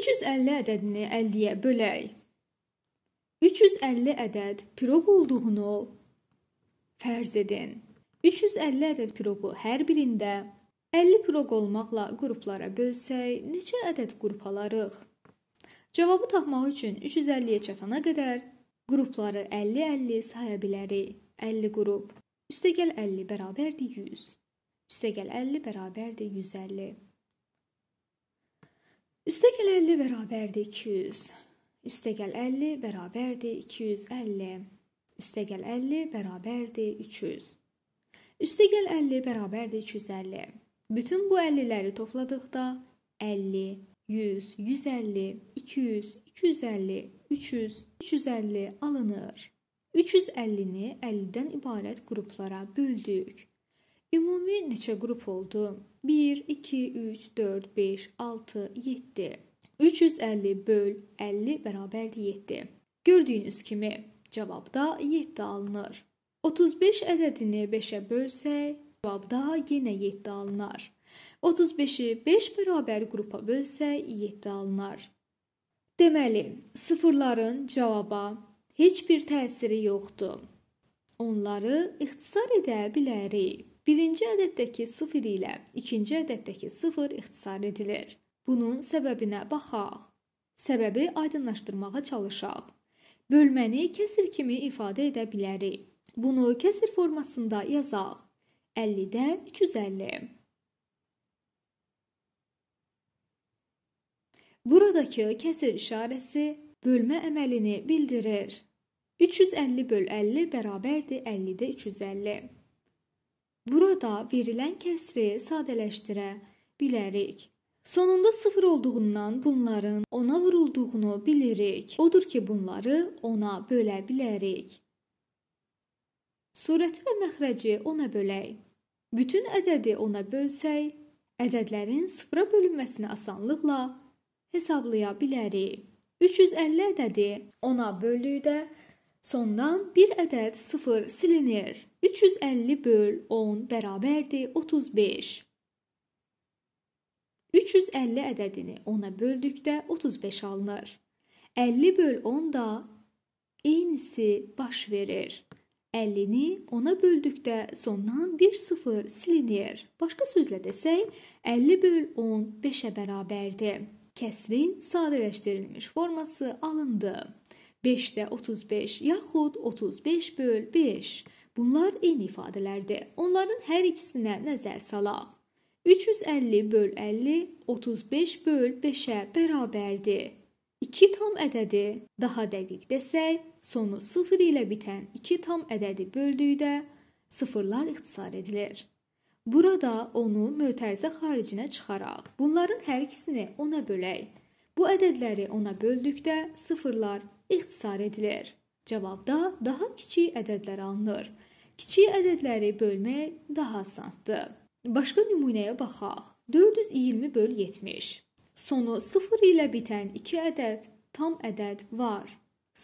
350 ədədini 50-yə bölək. 350 ədəd piroq olduğunu fərz edin. 350 ədəd piroqu hər birində 50 piroq olmaqla qruplara bölsək, neçə ədəd qrup alarıq? Cavabı tapmaq üçün 350-yə çatana qədər qrupları 50-50 saya bilərik. 50 qrup. Üstəgəl 50 bərabərdir 100. Üstəgəl 50 bərabərdir 150. Üstə gəl 50 bərabərdir 200. Üstə gəl 50 bərabərdir 250. Üstə gəl 50 bərabərdir 300. Üstə gəl 50 bərabərdir 250. Bütün bu 50-ləri topladıqda 50, 100, 150, 200, 250, 300, 350 alınır. 350-ni 50-dən ibarət qruplara böldük. Ümumi neçə qrup oldu? 1, 2, 3, 4, 5, 6, 7. 350 böl 50 bərabərdir 7. Gördüyünüz kimi cavabda 7 alınır. 35 ədədini 5-ə bölsək, cavabda yenə 7 alınar. 35-i 5 bərabər qrupa bölsək, 7 alınar. Deməli, sıfırların cavaba heç bir təsiri yoxdur. Onları ixtisar edə bilərik. Birinci ədəddəki 0 ilə ikinci ədəddəki 0 ixtisar edilir. Bunun səbəbinə baxaq. Səbəbi aydınlaşdırmağa çalışaq. Bölməni kəsir kimi ifadə edə bilərik. Bunu kəsir formasında yazaq. 50-də 350. Buradakı kəsir işarəsi bölmə əməlini bildirir. 350 böl 50 bərabərdir 50-də 350. Burada verilən kəsri sadələşdirə bilərik. Sonunda 0 olduğundan bunların ona vurulduğunu bilirik. Odur ki, bunları ona bölə bilərik. Surəti və məxrəci ona bölək. Bütün ədədi ona bölsək, ədədlərin sıfıra bölünməsini asanlıqla hesablaya bilərik. 350 ədədi ona böldükdə Sondan bir ədəd 0 silinir. 350 böl 10 bərabərdir 35. 350 ədədini 10-a böldükdə 35 alınır. 50 böl 10 da eynisi baş verir. 50-ni 10-a böldükdə sondan 1 0 silinir. Başqa sözlə desək, 50 böl 10 5-ə bərabərdir. Kəsrin sadələşdirilmiş forması alındı. 5-də 35 yaxud 35 böl 5. Bunlar eyni ifadələrdir. Onların hər ikisinə nəzər salaq. 350 böl 50 35 böl 5-ə bərabərdir. 2 tam ədədi daha dəqiq desək, sonu 0 ilə bitən 2 tam ədədi böldükdə sıfırlar ixtisar edilir. Burada onu mötərizə xaricinə çıxaraq, bunların hər ikisini 10-a bölək. Bu ədədləri ona böldükdə sıfırlar ixtisar edilir. Cavabda daha kiçik ədədlər alınır. Kiçik ədədləri bölmək daha asandır. Başqa nümunəyə baxaq. 420 böl 70. Sonu 0 ilə bitən 2 ədəd tam ədəd var.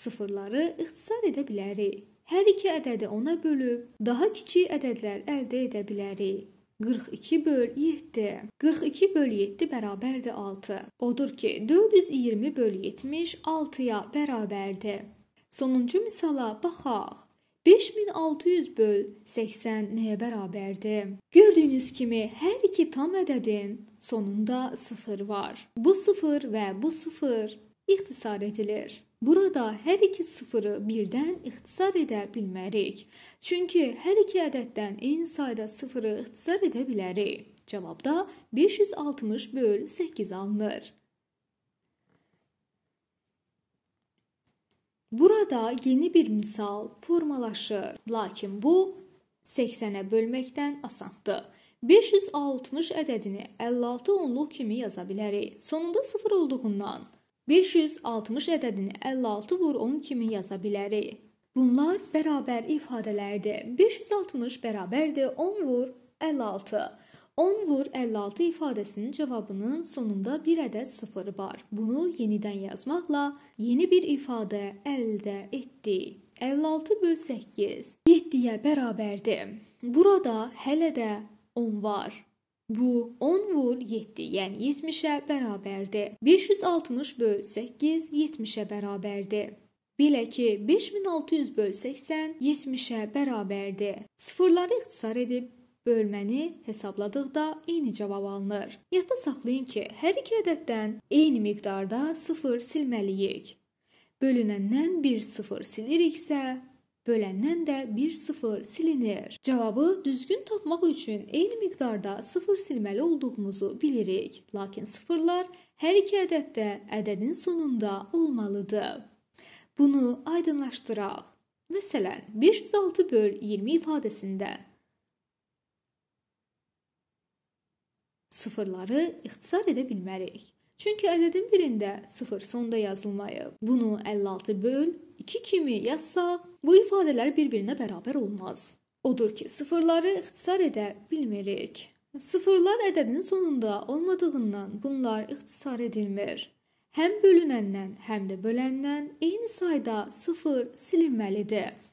Sıfırları ixtisar edə bilərik. Hər iki ədədi ona bölüb daha kiçik ədədlər əldə edə bilərik. 42 böl 7. 42 böl 7 bərabərdir 6. Odur ki, 420 böl 70 6-ya bərabərdir. Sonuncu misala baxaq. 5600 böl 80 nəyə bərabərdir? Gördüyünüz kimi hər iki tam ədədin sonunda 0 var. Bu 0 və bu 0 ixtisar edilir. Burada hər iki sıfırı birdən ixtisar edə bilmərik. Çünki hər iki ədəddən eyni sayda sıfırı ixtisar edə bilərik. Cavabda 560 böl 8 alınır. Burada yeni bir misal formalaşır, lakin bu 80-ə bölməkdən asandır. 560 ədədini 56 onluq kimi yaza bilərik. Sonunda 0 olduğundan 560 ədədini 56 vur 10 kimi yaza bilərik. Bunlar bərabər ifadələrdir. 560 bərabərdir 10 vur 56. 10 vur 56 ifadəsinin cavabının sonunda bir ədəd 0 var. Bunu yenidən yazmaqla yeni bir ifadə əldə etdik. 56 böl 8 7-yə bərabərdir. Burada hələ də 10 var. Bu 10 vur 7, yəni 70-ə bərabərdir. 560 böl 8 70-ə bərabərdir. Belə ki, 5600 böl 80 70-ə bərabərdir. Sıfırları ixtisar edib bölməni hesabladıqda eyni cavab alınır. Yadda saxlayın ki, hər iki ədəddən eyni miqdarda sıfır silməliyik. Bölünəndən bir sıfır siliriksə, Böləndən də 1 sıfır silinir. Cavabı düzgün tapmaq üçün eyni miqdarda sıfır silməli olduğumuzu bilirik. Lakin sıfırlar hər iki ədəddə ədədin sonunda olmalıdır. Bunu aydınlaşdıraq. Məsələn, 506 böl 20 ifadəsində sıfırları ixtisar edə bilmərik. Çünki ədədin birində sıfır sonda yazılmayıb. Bunu 56 böl 2 kimi yazsaq, bu ifadələr bir-birinə bərabər olmaz. Odur ki, sıfırları ixtisar edə bilmirik. Sıfırlar ədədin sonunda olmadığından bunlar ixtisar edilmir. Həm bölünəndən, həm də böləndən eyni sayda sıfır silinməlidir.